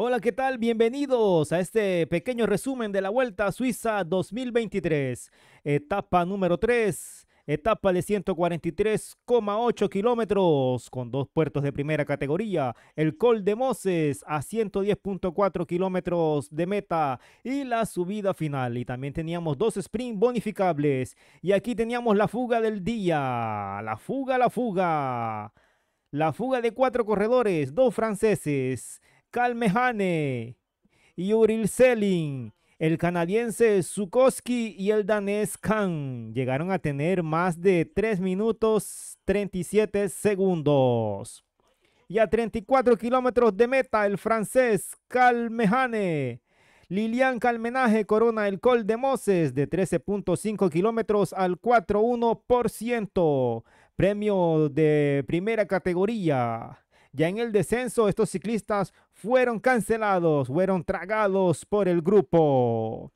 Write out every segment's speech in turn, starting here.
Hola, ¿qué tal? Bienvenidos a este pequeño resumen de la Vuelta a Suiza 2023, etapa número 3, etapa de 143,8 kilómetros con dos puertos de primera categoría, el Col de Moses a 110,4 kilómetros de meta y la subida final. Y también teníamos dos sprint bonificables y aquí teníamos la fuga del día, la fuga, la fuga. La fuga de cuatro corredores, dos franceses, y Uriel Selin, el canadiense Sukoski y el danés Khan llegaron a tener más de 3 minutos 37 segundos. Y a 34 kilómetros de meta, el francés Calmejane. Lilian Calmenaje corona el col de Moses de 13.5 kilómetros al 4.1%. Premio de primera categoría. Ya en el descenso, estos ciclistas fueron cancelados, fueron tragados por el grupo.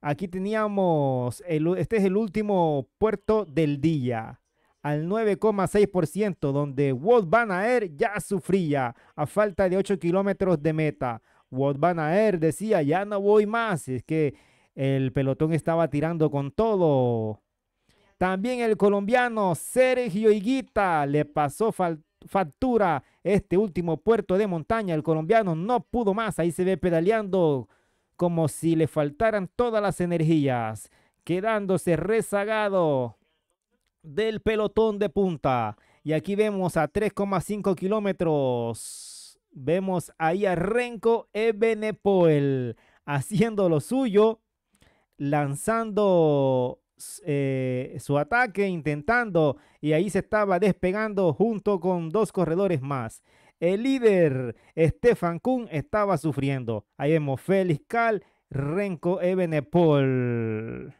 Aquí teníamos, este es el último puerto del día, al 9,6%, donde Wout Van Aert ya sufría a falta de 8 kilómetros de meta. Wout Van Aert decía, ya no voy más, es que el pelotón estaba tirando con todo. También el colombiano Sergio Higuita le pasó falta factura este último puerto de montaña. El colombiano no pudo más. Ahí se ve pedaleando como si le faltaran todas las energías, quedándose rezagado del pelotón de punta. Y aquí vemos a 3,5 kilómetros. Vemos ahí a Renko Ebenepoel haciendo lo suyo, lanzando eh, su ataque intentando y ahí se estaba despegando junto con dos corredores más. El líder Stefan Kuhn estaba sufriendo. Ahí vemos Félix Cal, Renko Ebenepol.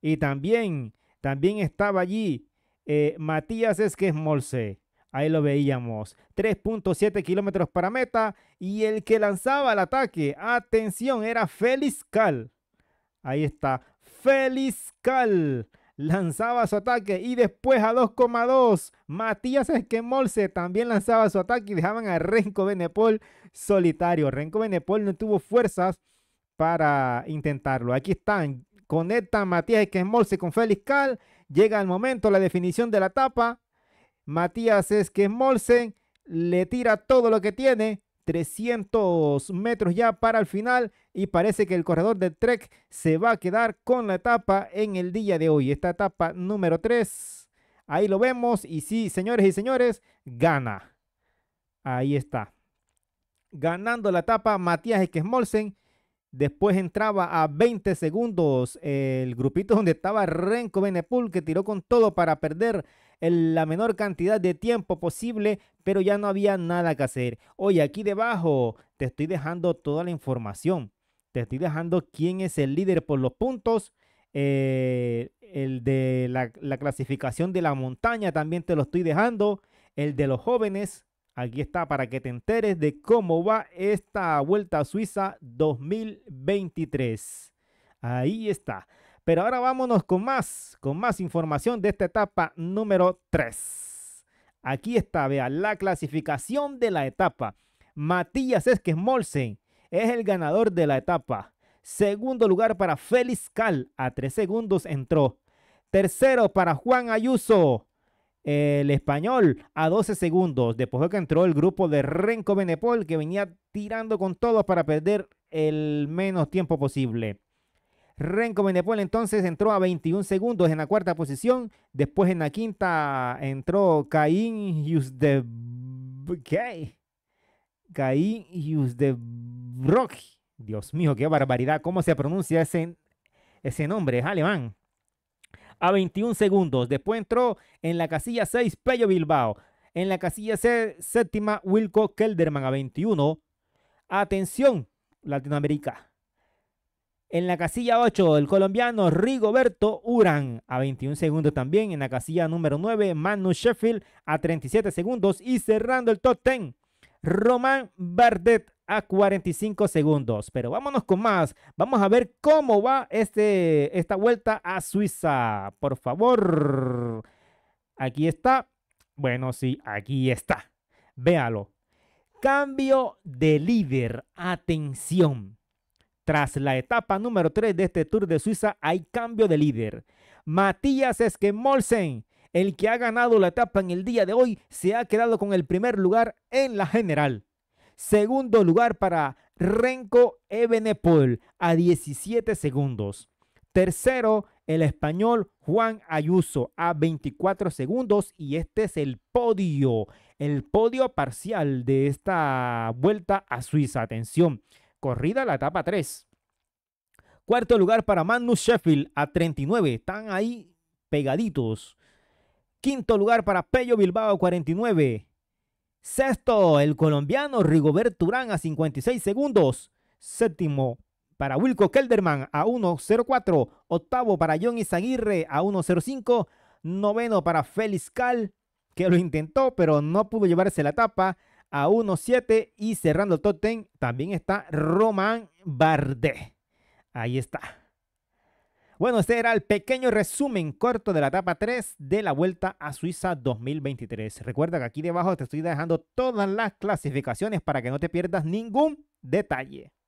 Y también, también estaba allí eh, Matías Esquesmolse. Ahí lo veíamos. 3.7 kilómetros para meta. Y el que lanzaba el ataque, atención, era Félix Cal. Ahí está. Felizcal lanzaba su ataque y después a 2,2 Matías Esquemolse también lanzaba su ataque y dejaban a Renko Benepol solitario. Renko Benepol no tuvo fuerzas para intentarlo. Aquí están, conectan Matías Esquemolse con Félix Cal, llega el momento, la definición de la tapa. Matías Esquemolse le tira todo lo que tiene, 300 metros ya para el final y parece que el corredor de Trek se va a quedar con la etapa en el día de hoy. Esta etapa número 3, ahí lo vemos y sí, señores y señores, gana. Ahí está. Ganando la etapa Matías Ekesmolsen. Después entraba a 20 segundos el grupito donde estaba Renko Benepul que tiró con todo para perder la menor cantidad de tiempo posible, pero ya no había nada que hacer. Oye, aquí debajo te estoy dejando toda la información. Te estoy dejando quién es el líder por los puntos. Eh, el de la, la clasificación de la montaña también te lo estoy dejando. El de los jóvenes. Aquí está para que te enteres de cómo va esta Vuelta a Suiza 2023. Ahí está. Pero ahora vámonos con más, con más información de esta etapa número 3. Aquí está, vea la clasificación de la etapa. Matías Esquemolsen es el ganador de la etapa. Segundo lugar para Félix Cal, a tres segundos entró. Tercero para Juan Ayuso, el español, a 12 segundos. Después de que entró el grupo de Renco Benepol, que venía tirando con todos para perder el menos tiempo posible. Renko entonces entró a 21 segundos en la cuarta posición. Después en la quinta entró Caín de ¿Qué? Caín de Dios mío, qué barbaridad. ¿Cómo se pronuncia ese, ese nombre? Es alemán. A 21 segundos. Después entró en la casilla 6 Pello Bilbao. En la casilla séptima Wilco Kelderman a 21. Atención, Latinoamérica. En la casilla 8, el colombiano Rigoberto Urán a 21 segundos también. En la casilla número 9, Manu Sheffield a 37 segundos. Y cerrando el top 10, Román Bardet a 45 segundos. Pero vámonos con más. Vamos a ver cómo va este, esta vuelta a Suiza. Por favor. Aquí está. Bueno, sí, aquí está. Véalo. Cambio de líder. Atención tras la etapa número 3 de este Tour de Suiza hay cambio de líder. Matías Esquemolsen, el que ha ganado la etapa en el día de hoy, se ha quedado con el primer lugar en la general. Segundo lugar para Renko Evenepoel a 17 segundos. Tercero, el español Juan Ayuso a 24 segundos y este es el podio, el podio parcial de esta vuelta a Suiza. Atención, corrida la etapa 3. Cuarto lugar para Magnus Sheffield a 39. Están ahí pegaditos. Quinto lugar para Pello Bilbao 49. Sexto, el colombiano Rigobert urán a 56 segundos. Séptimo, para Wilco Kelderman a 1.04. Octavo para John Izaguirre a 1.05. Noveno para Félix Cal, que lo intentó, pero no pudo llevarse la etapa a 1-7 y cerrando el top también está Román Bardet. Ahí está. Bueno, este era el pequeño resumen corto de la etapa 3 de la Vuelta a Suiza 2023. Recuerda que aquí debajo te estoy dejando todas las clasificaciones para que no te pierdas ningún detalle.